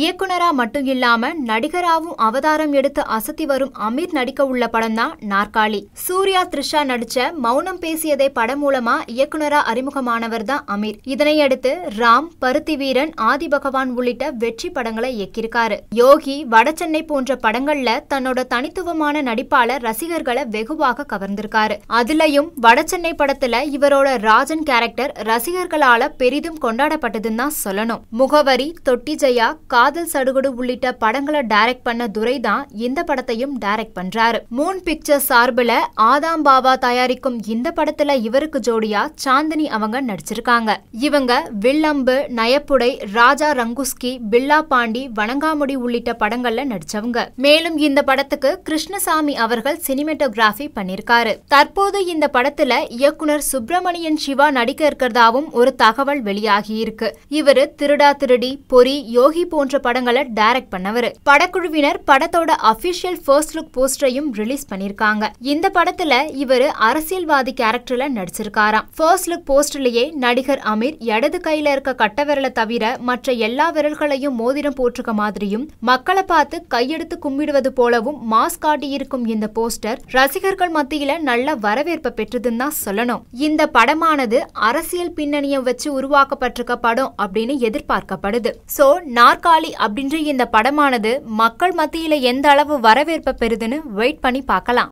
இயக்குனரா மட்டும் இல்லாம நடிகராவும் அவதாரம் எடுத்து அசத்தி வரும் அமீர் நடிக்க உள்ள படம் தான் நாற்காலி சூர்யா த்ரிஷா நடிச்ச மௌனம் பேசியதை படம் மூலமா இயக்குனரா அறிமுகமானவர் தான் அமீர் இதனையடுத்து ராம் பருத்தி வீரன் ஆதி பகவான் உள்ளிட்ட வெற்றி படங்களை இயக்கியிருக்காரு யோகி வடசென்னை போன்ற படங்கள்ல தன்னோட தனித்துவமான நடிப்பால ரசிகர்களை வெகுவாக கவர்ந்திருக்காரு அதுலயும் வடசென்னை படத்துல இவரோட ராஜன் கேரக்டர் ரசிகர்களால பெரிதும் கொண்டாடப்பட்டதுன்னு தான் சொல்லணும் முகவரி தொட்டி ஜெயா காதல் சடுகுடு உள்ளிட்ட படங்களை டைரக்ட் பண்ண துரை தான் இந்த படத்தையும் டைரக்ட் பண்றாரு மூன் பிக்சர் சார்பில் ஆதாம் பாபா தயாரிக்கும் இந்த படத்துல இவருக்கு ஜோடியா சாந்தினி அவங்க நடிச்சிருக்காங்க இவங்க வில்லம்பு நயப்புடை ராஜா ரங்குஸ்கி பில்லா பாண்டி வணங்காமுடி உள்ளிட்ட படங்கள்ல நடிச்சவங்க மேலும் இந்த படத்துக்கு கிருஷ்ணசாமி அவர்கள் சினிமேட்டோகிராஃபி பண்ணிருக்காரு தற்போது இந்த படத்துல இயக்குனர் சுப்பிரமணியன் சிவா நடிக்க இருக்கிறதாவும் ஒரு தகவல் வெளியாகி இருக்கு இவரு திருடா திருடி பொறி யோகி போன்ற போன்ற படங்களை டைரக்ட் பண்ணவர் படக்குழுவினர் படத்தோட அபிஷியல் ஃபர்ஸ்ட் லுக் போஸ்டரையும் ரிலீஸ் பண்ணிருக்காங்க இந்த படத்துல இவர் அரசியல்வாதி கேரக்டர்ல நடிச்சிருக்காராம் ஃபர்ஸ்ட் லுக் போஸ்டர்லயே நடிகர் அமீர் இடது கையில இருக்க கட்ட விரலை தவிர மற்ற எல்லா விரல்களையும் மோதிரம் போட்டிருக்க மாதிரியும் மக்களை பார்த்து கையெடுத்து கும்பிடுவது போலவும் மாஸ்க் காட்டியிருக்கும் இந்த போஸ்டர் ரசிகர்கள் மத்தியில நல்ல வரவேற்பை பெற்றதுன்னு தான் சொல்லணும் இந்த படமானது அரசியல் பின்னணியை வச்சு உருவாக்கப்பட்டிருக்க படம் அப்படின்னு எதிர்பார்க்கப்படுது சோ நாற்காலி போராளி அப்படின்ற இந்த படமானது மக்கள் மத்தியில எந்த அளவு வரவேற்பை பெறுதுன்னு வெயிட் பண்ணி பார்க்கலாம்